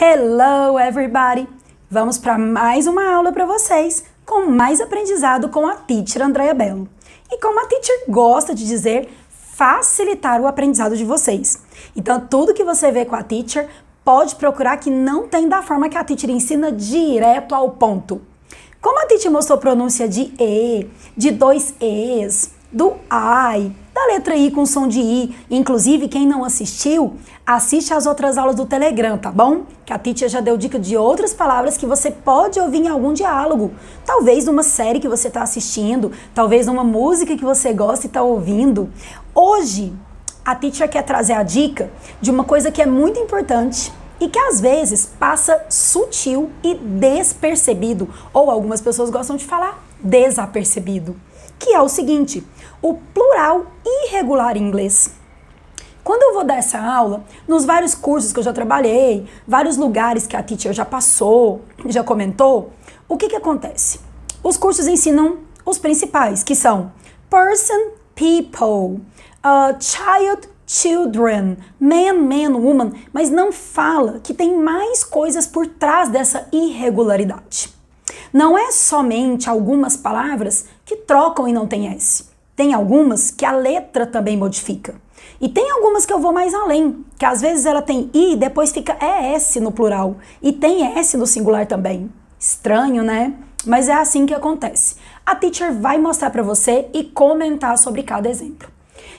Hello everybody! Vamos para mais uma aula para vocês com mais aprendizado com a teacher Andrea Belo. E como a teacher gosta de dizer, facilitar o aprendizado de vocês. Então, tudo que você vê com a teacher, pode procurar que não tem da forma que a teacher ensina direto ao ponto. Como a teacher mostrou pronúncia de E, de dois Es, do I, da letra I com som de I. Inclusive, quem não assistiu, assiste às outras aulas do Telegram, tá bom? Que a Titia já deu dica de outras palavras que você pode ouvir em algum diálogo. Talvez numa série que você está assistindo, talvez numa música que você gosta e está ouvindo. Hoje, a Titia quer trazer a dica de uma coisa que é muito importante e que às vezes passa sutil e despercebido, ou algumas pessoas gostam de falar desapercebido que é o seguinte: o plural irregular em inglês. Quando eu vou dar essa aula, nos vários cursos que eu já trabalhei, vários lugares que a teacher já passou, já comentou, o que, que acontece? Os cursos ensinam os principais, que são person, people, uh, child, children, man, man, woman, mas não fala que tem mais coisas por trás dessa irregularidade. Não é somente algumas palavras que trocam e não tem S. Tem algumas que a letra também modifica. E tem algumas que eu vou mais além, que às vezes ela tem I e depois fica ES no plural. E tem S no singular também. Estranho, né? Mas é assim que acontece. A teacher vai mostrar para você e comentar sobre cada exemplo.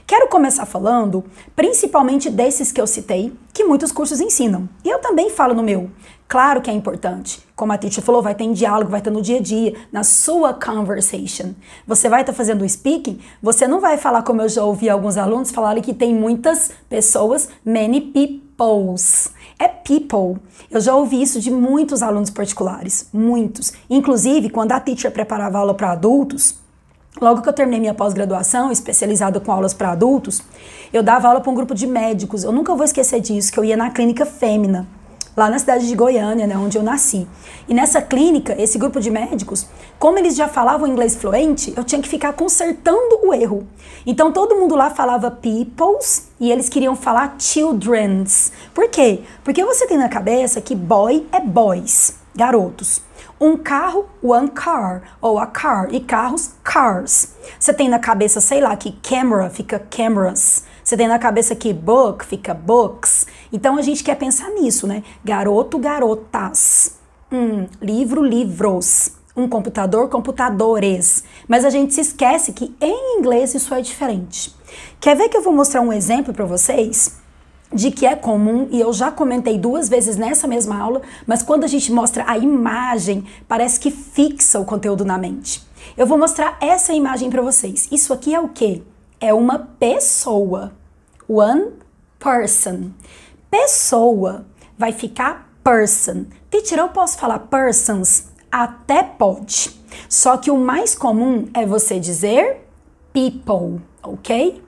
Quero começar falando principalmente desses que eu citei, que muitos cursos ensinam. E eu também falo no meu. Claro que é importante. Como a Titi falou, vai ter em diálogo, vai ter no dia a dia, na sua conversation. Você vai estar tá fazendo o speaking, você não vai falar como eu já ouvi alguns alunos falarem que tem muitas pessoas, many peoples. É people. Eu já ouvi isso de muitos alunos particulares, muitos. Inclusive, quando a teacher preparava aula para adultos, Logo que eu terminei minha pós-graduação, especializada com aulas para adultos, eu dava aula para um grupo de médicos. Eu nunca vou esquecer disso, que eu ia na clínica fêmea lá na cidade de Goiânia, né, onde eu nasci. E nessa clínica, esse grupo de médicos, como eles já falavam inglês fluente, eu tinha que ficar consertando o erro. Então todo mundo lá falava peoples e eles queriam falar children's. Por quê? Porque você tem na cabeça que boy é boys, garotos um carro, one car, ou a car, e carros, cars. Você tem na cabeça, sei lá, que camera fica cameras. Você tem na cabeça que book fica books. Então a gente quer pensar nisso, né? Garoto, garotas. Hum, livro, livros. Um computador, computadores. Mas a gente se esquece que em inglês isso é diferente. Quer ver que eu vou mostrar um exemplo para vocês? de que é comum, e eu já comentei duas vezes nessa mesma aula, mas quando a gente mostra a imagem, parece que fixa o conteúdo na mente. Eu vou mostrar essa imagem para vocês. Isso aqui é o quê? É uma pessoa. One person pessoa, vai ficar person. Teacher, eu posso falar persons? Até pode. Só que o mais comum é você dizer people, ok?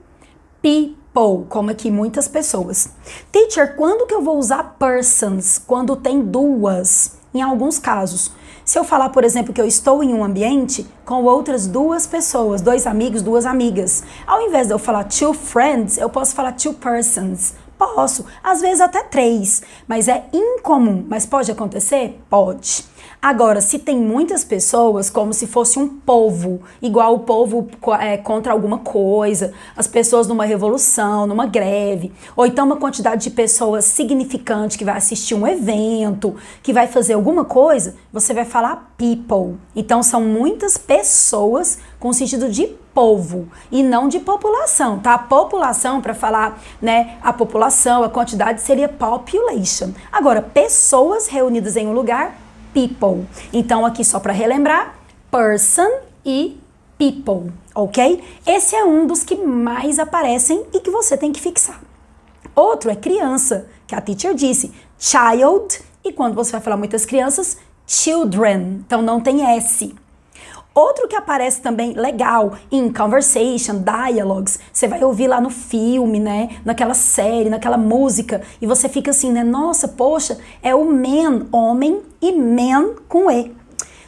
People, como aqui muitas pessoas. Teacher, quando que eu vou usar persons? Quando tem duas, em alguns casos. Se eu falar, por exemplo, que eu estou em um ambiente com outras duas pessoas, dois amigos, duas amigas, ao invés de eu falar two friends, eu posso falar two persons. Posso, às vezes até três, mas é incomum. Mas pode acontecer? Pode. Agora, se tem muitas pessoas, como se fosse um povo, igual o povo é, contra alguma coisa, as pessoas numa revolução, numa greve, ou então uma quantidade de pessoas significante que vai assistir um evento, que vai fazer alguma coisa, você vai falar people. Então, são muitas pessoas com sentido de povo e não de população, tá? população, para falar, né, a população, a quantidade seria population. Agora, pessoas reunidas em um lugar, people. Então, aqui só para relembrar, person e people, ok? Esse é um dos que mais aparecem e que você tem que fixar. Outro é criança, que a teacher disse, child, e quando você vai falar muitas crianças, children. Então, não tem S. Outro que aparece também legal em conversation, dialogues, você vai ouvir lá no filme, né? Naquela série, naquela música, e você fica assim, né? Nossa, poxa, é o man, homem, e man com E.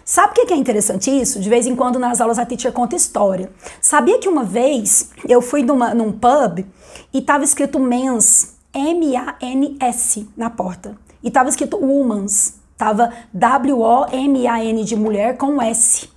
Sabe o que é interessante isso? De vez em quando nas aulas a teacher conta história. Sabia que uma vez eu fui numa, num pub e tava escrito mens, M-A-N-S, na porta. E tava escrito womans, tava W-O-M-A-N de mulher com S.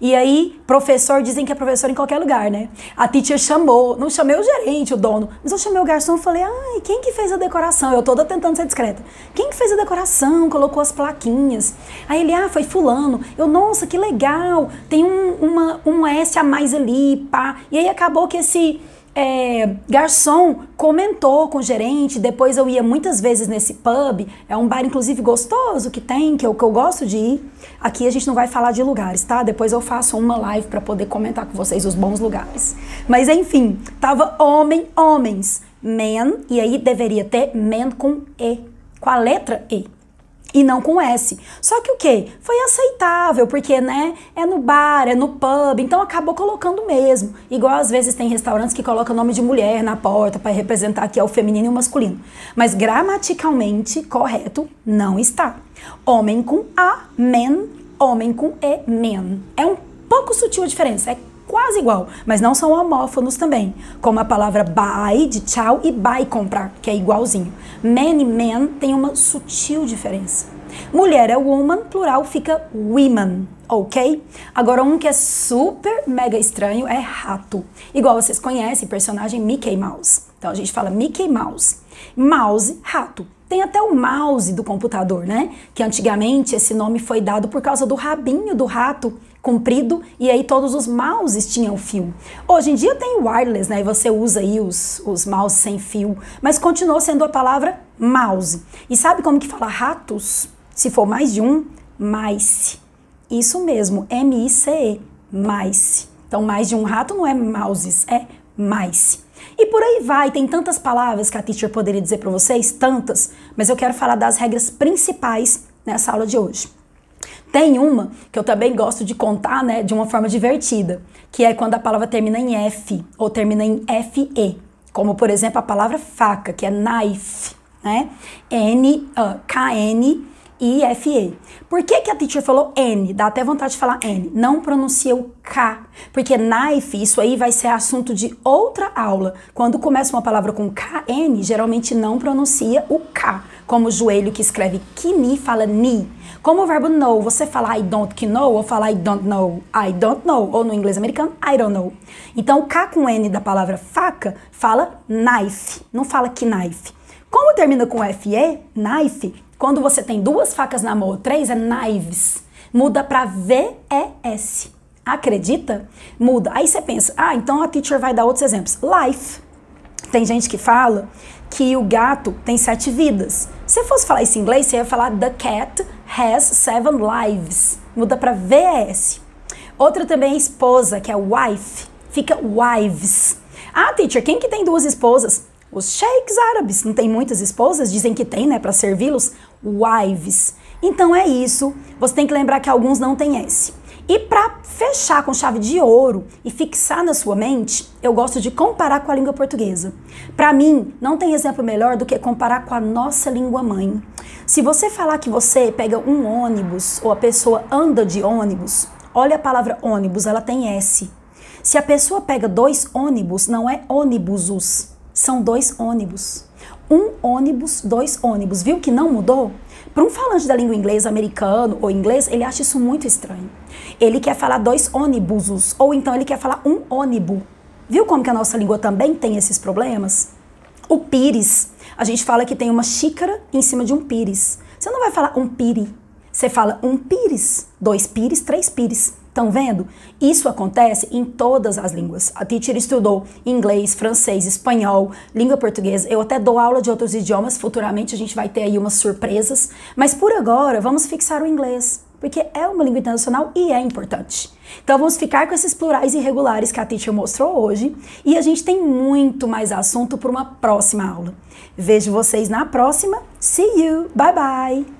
E aí, professor, dizem que é professor em qualquer lugar, né? A teacher chamou, não chamei o gerente, o dono, mas eu chamei o garçom e falei, ai, quem que fez a decoração? Eu toda tentando ser discreta. Quem que fez a decoração? Colocou as plaquinhas. Aí ele, ah, foi fulano. Eu, nossa, que legal, tem um, uma, um S a mais ali, pá. E aí acabou que esse é, garçom comentou com o gerente, depois eu ia muitas vezes nesse pub, é um bar inclusive gostoso que tem, que eu, que eu gosto de ir. Aqui a gente não vai falar de lugares, tá? Depois eu faço uma live para poder comentar com vocês os bons lugares. Mas enfim, tava homem, homens, men, e aí deveria ter men com E, com a letra E e não com S. Só que o que? Foi aceitável, porque né, é no bar, é no pub, então acabou colocando mesmo. Igual às vezes tem restaurantes que colocam nome de mulher na porta para representar que é o feminino e o masculino. Mas gramaticalmente correto não está. Homem com A, men, homem com E, men. É um pouco sutil a diferença, é quase igual, mas não são homófonos também, como a palavra buy de tchau e buy comprar, que é igualzinho. Man e man tem uma sutil diferença. Mulher é woman, plural fica women, ok? Agora um que é super mega estranho é rato, igual vocês conhecem personagem Mickey Mouse. Então a gente fala Mickey Mouse, mouse, rato. Tem até o mouse do computador, né? Que antigamente esse nome foi dado por causa do rabinho do rato comprido e aí todos os mouses tinham fio. Hoje em dia tem wireless, né? E você usa aí os, os mouse sem fio, mas continuou sendo a palavra mouse. E sabe como que fala ratos? Se for mais de um, mice. Isso mesmo, M-I-C-E, mice. Então, mais de um rato não é mouses, é mice. E por aí vai, tem tantas palavras que a teacher poderia dizer para vocês, tantas, mas eu quero falar das regras principais nessa aula de hoje. Tem uma que eu também gosto de contar, né, de uma forma divertida, que é quando a palavra termina em F ou termina em FE, como por exemplo a palavra faca, que é knife, né? N, uh, n IFA. Por que, que a teacher falou N? Dá até vontade de falar N. Não pronuncia o K, porque knife, isso aí vai ser assunto de outra aula. Quando começa uma palavra com K, N, geralmente não pronuncia o K. Como o joelho que escreve kini, fala ni. Como o verbo know, você fala I don't know ou fala I don't know. I don't know. Ou no inglês americano, I don't know. Então, o K com N da palavra faca fala knife, não fala knife. Como termina com FE, knife, quando você tem duas facas na mão, três é knives. Muda para V-E-S. Acredita? Muda. Aí você pensa, ah, então a teacher vai dar outros exemplos. Life. Tem gente que fala que o gato tem sete vidas. Se eu fosse falar isso em inglês, você ia falar the cat has seven lives. Muda para VS. Outra também é esposa, que é wife. Fica wives. Ah, teacher, quem que tem duas esposas? Os sheiks árabes. Não tem muitas esposas? Dizem que tem, né, para servi-los wives. Então é isso. Você tem que lembrar que alguns não têm S. E para fechar com chave de ouro e fixar na sua mente, eu gosto de comparar com a língua portuguesa. Para mim, não tem exemplo melhor do que comparar com a nossa língua mãe. Se você falar que você pega um ônibus ou a pessoa anda de ônibus, olha a palavra ônibus, ela tem S. Se a pessoa pega dois ônibus, não é ônibusos, são dois ônibus um ônibus, dois ônibus. Viu que não mudou? Para um falante da língua inglesa, americano ou inglês, ele acha isso muito estranho. Ele quer falar dois ônibusos, ou então ele quer falar um ônibus. Viu como que a nossa língua também tem esses problemas? O pires. A gente fala que tem uma xícara em cima de um pires. Você não vai falar um pire. Você fala um pires, dois pires, três pires. Estão vendo? Isso acontece em todas as línguas. A teacher estudou inglês, francês, espanhol, língua portuguesa. Eu até dou aula de outros idiomas, futuramente a gente vai ter aí umas surpresas. Mas por agora, vamos fixar o inglês, porque é uma língua internacional e é importante. Então vamos ficar com esses plurais irregulares que a teacher mostrou hoje e a gente tem muito mais assunto para uma próxima aula. Vejo vocês na próxima. See you. Bye bye.